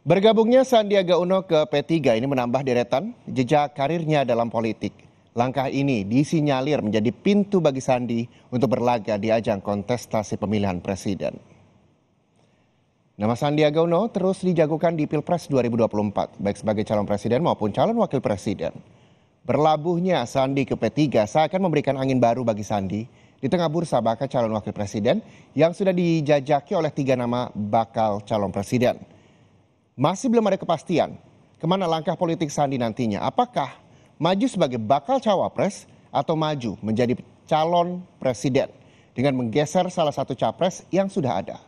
Bergabungnya Sandiaga Uno ke P3 ini menambah deretan jejak karirnya dalam politik. Langkah ini disinyalir menjadi pintu bagi Sandi untuk berlaga di ajang kontestasi pemilihan presiden. Nama Sandiaga Uno terus dijagokan di Pilpres 2024, baik sebagai calon presiden maupun calon wakil presiden. Berlabuhnya Sandi ke P3 seakan memberikan angin baru bagi Sandi di tengah bursa bakal calon wakil presiden yang sudah dijajaki oleh tiga nama bakal calon presiden masih belum ada kepastian kemana langkah politik Sandi nantinya. Apakah maju sebagai bakal cawapres atau maju menjadi calon presiden dengan menggeser salah satu capres yang sudah ada.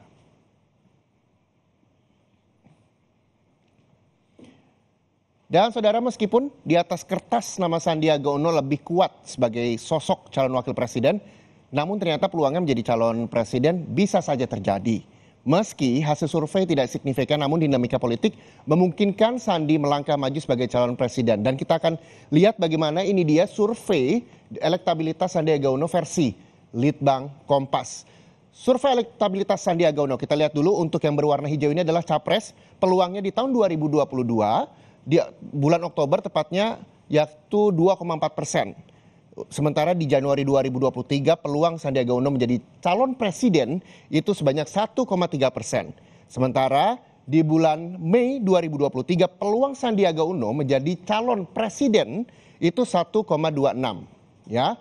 Dan saudara meskipun di atas kertas nama Sandiaga Uno lebih kuat sebagai sosok calon wakil presiden, namun ternyata peluangnya menjadi calon presiden bisa saja terjadi. Meski hasil survei tidak signifikan namun dinamika politik memungkinkan Sandi melangkah maju sebagai calon presiden. Dan kita akan lihat bagaimana ini dia survei elektabilitas Sandiaga Uno versi Litbang Kompas. Survei elektabilitas Sandiaga Uno kita lihat dulu untuk yang berwarna hijau ini adalah capres peluangnya di tahun 2022 di bulan Oktober tepatnya yaitu 2,4 persen. Sementara di Januari 2023 peluang Sandiaga Uno menjadi calon presiden itu sebanyak 1,3 persen. Sementara di bulan Mei 2023 peluang Sandiaga Uno menjadi calon presiden itu 1,26 ya.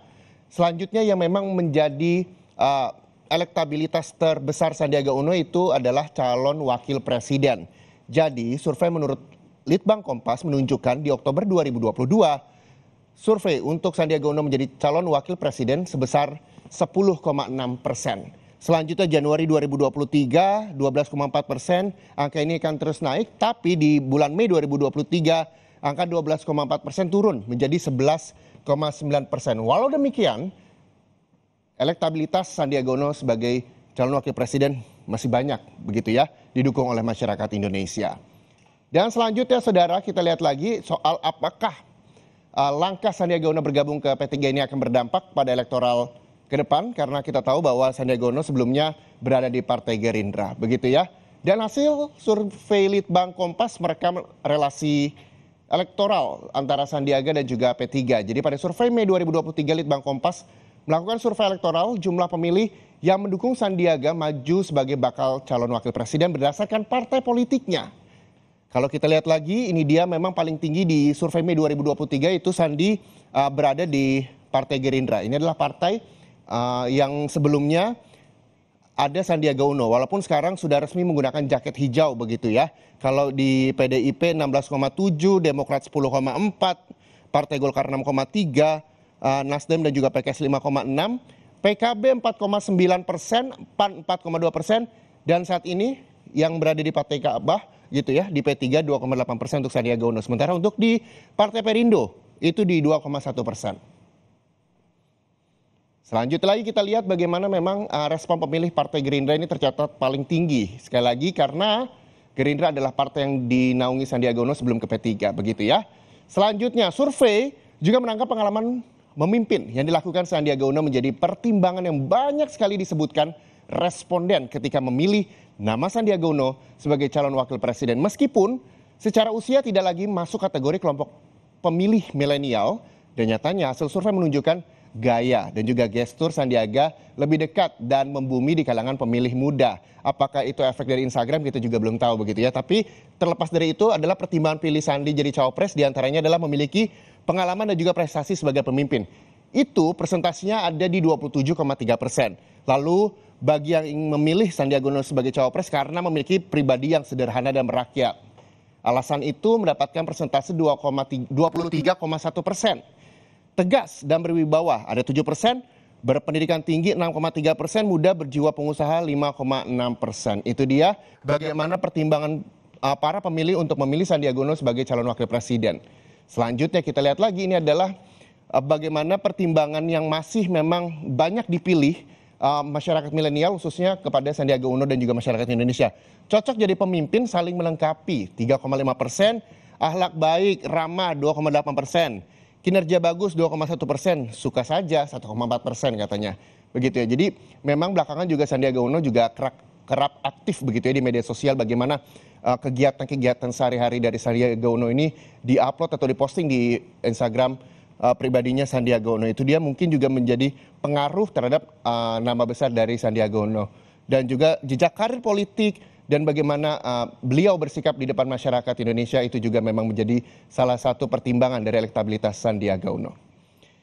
Selanjutnya yang memang menjadi uh, elektabilitas terbesar Sandiaga Uno itu adalah calon wakil presiden. Jadi survei menurut Litbang Kompas menunjukkan di Oktober 2022 survei untuk Sandiaga Uno menjadi calon wakil presiden sebesar 10,6 persen. Selanjutnya Januari 2023 12,4 persen, angka ini akan terus naik. Tapi di bulan Mei 2023 angka 12,4 persen turun menjadi 11,9 persen. Walau demikian, elektabilitas Sandiaga Uno sebagai calon wakil presiden masih banyak begitu ya didukung oleh masyarakat Indonesia. Dan selanjutnya saudara kita lihat lagi soal apakah uh, langkah Sandiaga Uno bergabung ke P3 ini akan berdampak pada elektoral ke depan karena kita tahu bahwa Sandiaga Uno sebelumnya berada di Partai Gerindra, begitu ya. Dan hasil survei Litbang Kompas merekam relasi elektoral antara Sandiaga dan juga P3. Jadi pada survei Mei 2023 Litbang Kompas melakukan survei elektoral jumlah pemilih yang mendukung Sandiaga maju sebagai bakal calon wakil presiden berdasarkan partai politiknya. Kalau kita lihat lagi, ini dia memang paling tinggi di survei Mei 2023 itu Sandi uh, berada di Partai Gerindra. Ini adalah partai uh, yang sebelumnya ada Sandiaga Uno, walaupun sekarang sudah resmi menggunakan jaket hijau begitu ya. Kalau di PDIP 16,7, Demokrat 10,4, Partai Golkar 6,3, uh, Nasdem dan juga PKS 5,6, PKB 4,9 persen, PAN 4,2 persen, dan saat ini yang berada di Partai Kaabah gitu ya di P3 2,8 persen untuk Sandiaga Uno. Sementara untuk di Partai Perindo itu di 2,1 persen. Selanjutnya lagi kita lihat bagaimana memang eh, respon pemilih Partai Gerindra ini tercatat paling tinggi. Sekali lagi karena Gerindra adalah partai yang dinaungi Sandiaga Uno sebelum ke P3 begitu ya. Selanjutnya survei juga menangkap pengalaman memimpin yang dilakukan Sandiaga Uno menjadi pertimbangan yang banyak sekali disebutkan responden ketika memilih nama Sandiaga Uno sebagai calon wakil presiden. Meskipun secara usia tidak lagi masuk kategori kelompok pemilih milenial dan nyatanya hasil survei menunjukkan gaya dan juga gestur Sandiaga lebih dekat dan membumi di kalangan pemilih muda. Apakah itu efek dari Instagram kita juga belum tahu begitu ya. Tapi terlepas dari itu adalah pertimbangan pilih Sandi jadi cawapres diantaranya adalah memiliki pengalaman dan juga prestasi sebagai pemimpin. Itu persentasenya ada di 27,3 persen. Lalu bagi yang ingin memilih Sandiaga Uno sebagai cawapres karena memiliki pribadi yang sederhana dan merakyat. Alasan itu mendapatkan persentase 23,1 persen. Tegas dan berwibawa ada 7 persen, berpendidikan tinggi 6,3 persen, muda berjiwa pengusaha 5,6 persen. Itu dia bagaimana pertimbangan uh, para pemilih untuk memilih Sandiaga Uno sebagai calon wakil presiden. Selanjutnya kita lihat lagi ini adalah uh, bagaimana pertimbangan yang masih memang banyak dipilih uh, masyarakat milenial khususnya kepada Sandiaga Uno dan juga masyarakat Indonesia. Cocok jadi pemimpin saling melengkapi 3,5 persen, ahlak baik, ramah 2,8 persen, kinerja bagus 2,1 persen, suka saja 1,4 persen katanya. Begitu ya, jadi memang belakangan juga Sandiaga Uno juga kerap, kerap aktif begitu ya di media sosial bagaimana eh, kegiatan-kegiatan uh, sehari-hari dari Sandiaga Uno ini diupload atau diposting di Instagram uh, pribadinya Sandiaga Uno itu dia mungkin juga menjadi pengaruh terhadap uh, nama besar dari Sandiaga Uno dan juga jejak karir politik dan bagaimana uh, beliau bersikap di depan masyarakat Indonesia itu juga memang menjadi salah satu pertimbangan dari elektabilitas Sandiaga Uno.